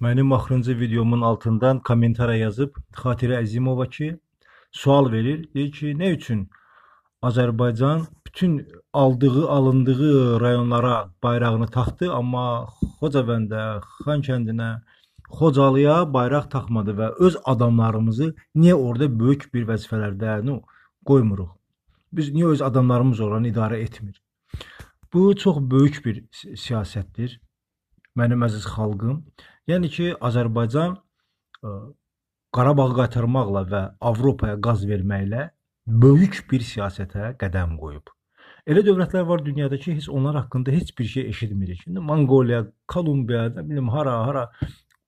Mənim axırıncı videomun altından kommentara yazıb Xatirə Əzimova ki, sual verir. Deyir ki, nə üçün Azərbaycan bütün aldığı, alındığı rayonlara bayrağını taxdı, amma Xocavəndə, Xan kəndinə, Xocalıya bayraq taxmadı və öz adamlarımızı niyə orada böyük bir vəzifələrdə nu, qoymuruq? Biz niyə öz adamlarımız oranı idarə etmir? Bu çox böyük bir siyasətdir. Mənim əziz xalqım, Yəni ki, Azərbaycan e, Qarabağ qaytarmaqla və Avropaya qaz verməklə böyük bir siyasətə qədəm qoyub. Elə dövlətlər var dünyada ki, heç onlar haqqında heç bir şey eşitmirik. İndi Monqoliya, Kolumbiya, nə bilim hara, hara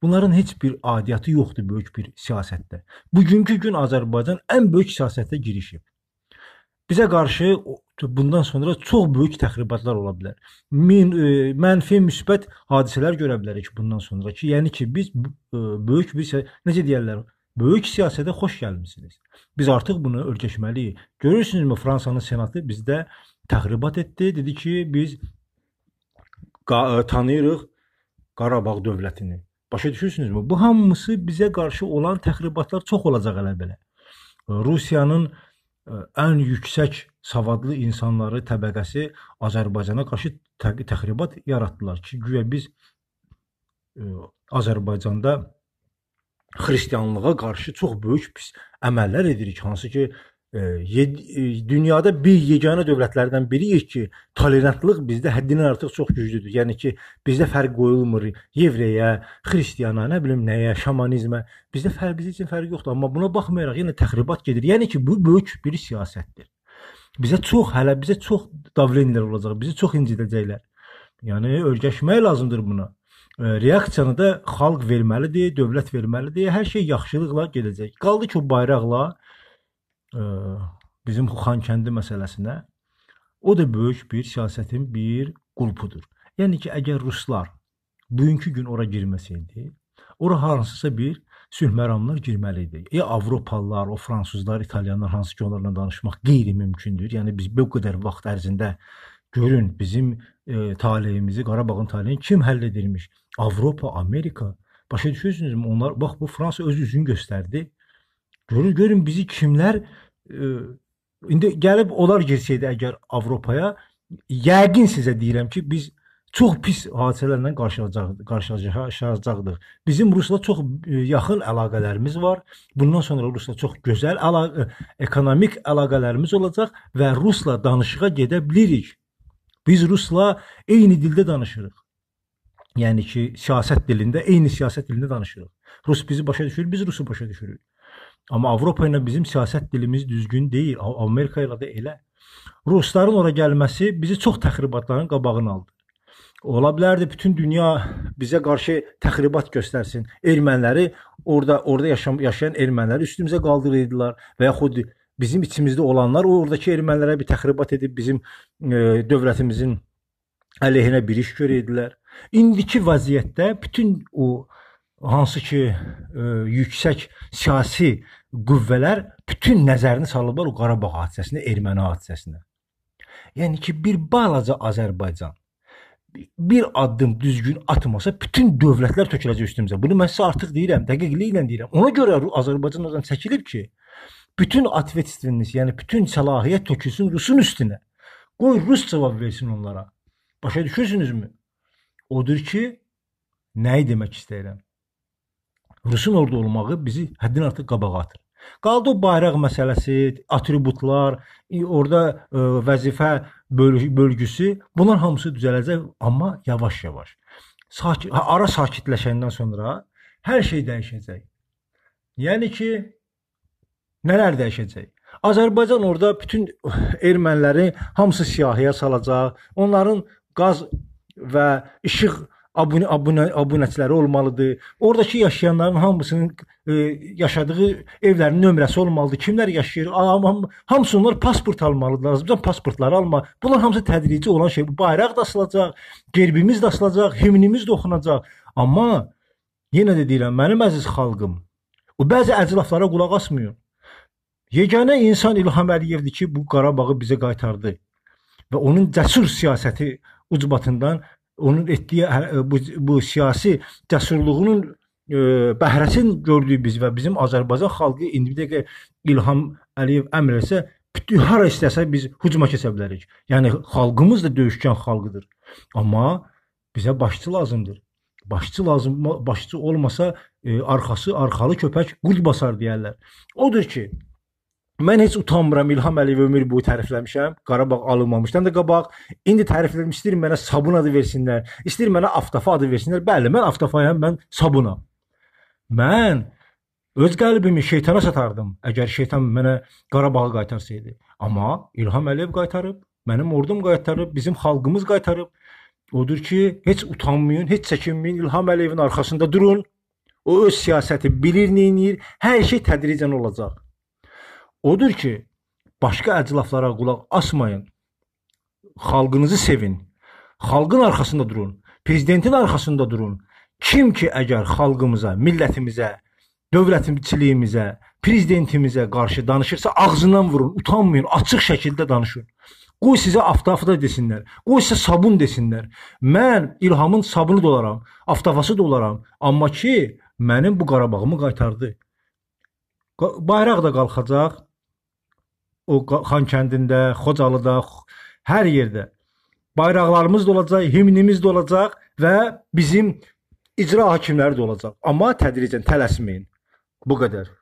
Bunların heç bir adiyyatı yoxdur böyük bir siyasətdə. Bugünkü gün Azərbaycan ən böyük siyasətə girişib. Bizə qarşı bundan sonra çox böyük təxribatlar ola bilər. Min e, mənfi, müsbət hadisələr görə bilərik bundan sonra ki, yəni ki biz e, böyük bir necə deyirlər, böyük siyasətə xoş gəlmisiniz. Biz artıq bunu öyrəşməliyik. Görürsünüzmü Fransanın senatı bizdə təxribat etdi. Dedi ki, biz e, tanıyırıq Qarabağ dövlətini. Başa düşürsünüzmü? Bu hamısı bizə qarşı olan təxribatlar çox olacaq elə belə. Rusiyanın e, ən yüksək savadlı insanları təbəqəsi Azərbaycana qarşı təxribat yaratdılar ki, güya biz ə, e, Azərbaycanda xristianlığa qarşı çox böyük pis əməllər edirik, hansı ki e, e, dünyada bir yeganə dövlətlərdən biriyik ki, tolerantlıq bizdə həddindən artıq çox güclüdür. Yəni ki, bizdə fərq qoyulmur yevreyə, xristiyana, nə bilim nəyə, şamanizmə. Bizdə fərq bizim üçün fərq yoxdur, amma buna baxmayaraq yenə yəni, təxribat gedir. Yəni ki, bu böyük bir siyasətdir. Bizə çox, hələ bizə çox davlenlər olacaq, bizi çox incidəcəklər. Yəni öyrəşmək lazımdır buna. E, reaksiyanı da xalq verməlidir, dövlət verməlidir. Hər şey yaxşılıqla gedəcək. Qaldı ki, o bayraqla ə, e, bizim Xankəndi məsələsinə o da böyük bir siyasətin bir qulpudur. Yəni ki, əgər ruslar bugünkü gün ora girməsəydi, ora hansısa bir sülh məramlar girməli idi. E Avropalılar, o fransızlar, italyanlar hansı ki onlarla danışmaq qeyri-mümkündür. Yəni biz bu qədər vaxt ərzində görün bizim e, taleyimizi, Qarabağın taleyini kim həll edirmiş? Avropa, Amerika. Başa düşürsünüzmü? Onlar bax bu Fransa öz üzünü göstərdi. Görün görün bizi kimlər e, indi gəlib onlar girsəydi əgər Avropaya, yəqin sizə deyirəm ki, biz çox pis hadisələrlə qarşılaşacaq, qarşılaşacaqdıq. Bizim Rusla çox e, yaxın əlaqələrimiz var. Bundan sonra Rusla çox gözəl əlaqə, e, ekonomik əlaqələrimiz olacaq və Rusla danışığa gedə bilərik. Biz Rusla eyni dildə danışırıq. Yəni ki, siyasət dilində, eyni siyasət dilində danışırıq. Rus bizi başa düşür, biz Rusu başa düşürük. Amma Avropa ilə bizim siyasət dilimiz düzgün deyil. Amerika ilə də elə. Rusların ora gəlməsi bizi çox təxribatların qabağını aldı. Ola bilərdi bütün dünya bizə qarşı təxribat göstərsin. Erməniləri orada orada yaşam, yaşayan erməniləri üstümüzə qaldırırdılar və yaxud bizim içimizdə olanlar oradakı ermənilərə bir təxribat edib bizim e, dövlətimizin əleyhinə bir iş görürdülər. İndiki vəziyyətdə bütün o hansı ki e, yüksək siyasi qüvvələr bütün nəzərini salıblar o Qarabağ hadisəsinə, erməni hadisəsinə. Yəni ki, bir balaca Azərbaycan bir addım düzgün atmasa bütün dövlətlər töküləcək üstümüzə. Bunu mən sizə artıq deyirəm, dəqiqliklə deyirəm. Ona görə Azərbaycan oradan çəkilib ki, bütün atvetistiniz, yəni bütün səlahiyyət tökülsün Rusun üstünə. Qoy Rus cavab versin onlara. Başa düşürsünüzmü? Odur ki, nəyi demək istəyirəm? Rusun orada olmağı bizi həddin artıq qabağa atır. Qaldı o bayraq məsələsi, atributlar, orada ə, e, vəzifə böl bölgüsü, bunlar hamısı düzələcək, amma yavaş-yavaş. Sakit ara sakitləşəndən sonra hər şey dəyişəcək. Yəni ki, nələr dəyişəcək? Azərbaycan orada bütün erməniləri hamısı siyahıya salacaq. Onların qaz və işıq abunə abunə abunəçiləri olmalıdır. Oradakı yaşayanların hamısının e, yaşadığı evlərin nömrəsi olmalıdır. Kimlər yaşayır? Ham, hamısı onlar pasport almalıdırlar. Azərbaycan pasportları alma. Bunlar hamısı tədrici olan şey. Bu bayraq da asılacaq, gerbimiz də asılacaq, himnimiz də oxunacaq. Amma yenə də deyirəm, mənim əziz xalqım, o bəzi əclaflara qulaq asmıyor. Yeganə insan İlham Əliyevdir ki, bu Qarabağı bizə qaytardı və onun cəsur siyasəti ucbatından onun etdiyi hə, e, bu, bu siyasi cəsurluğunun ə, e, bəhrəsini gördük biz və bizim Azərbaycan xalqı indi də İlham Əliyev əmr etsə bütün hara istəsə biz hücuma keçə bilərik. Yəni xalqımız da döyüşkən xalqıdır. Amma bizə başçı lazımdır. Başçı lazım başçı olmasa e, arxası arxalı köpək qurd basar deyərlər. Odur ki, Mən heç utanmıram İlham Əliyev ömür boyu tərifləmişəm. Qarabağ alınmamışdan da qabaq. İndi tərifləmişdir, istəyir mənə Sabun adı versinlər, istəyir mənə Aftafa adı versinlər. Bəli, mən Aftafayam, mən Sabunam. Mən öz qəlbimi şeytana satardım, əgər şeytan mənə Qarabağı qaytarsaydı. Amma İlham Əliyev qaytarıb, mənim ordum qaytarıb, bizim xalqımız qaytarıb. Odur ki, heç utanmayın, heç çəkinməyin, İlham Əliyevin arxasında durun. O öz siyasəti bilir, nə edir. Hər şey tədricən olacaq. Odur ki, başqa əclaflara qulaq asmayın. Xalqınızı sevin. Xalqın arxasında durun. Prezidentin arxasında durun. Kim ki əgər xalqımıza, millətimizə, dövlətimçiliyimizə, prezidentimizə qarşı danışırsa, ağzından vurun, utanmayın, açıq şəkildə danışın. Qoy sizə aftafı da desinlər. Qoy sizə sabun desinlər. Mən İlhamın sabunu da olaram, aftafası da olaram, amma ki mənim bu Qarabağımı qaytardı. Bayraq da qalxacaq, o Xan kəndində, Xocalıda, hər yerdə bayraqlarımız da olacaq, himnimiz də olacaq və bizim icra hakimləri də olacaq. Amma tədricən tələsməyin. Bu qədər.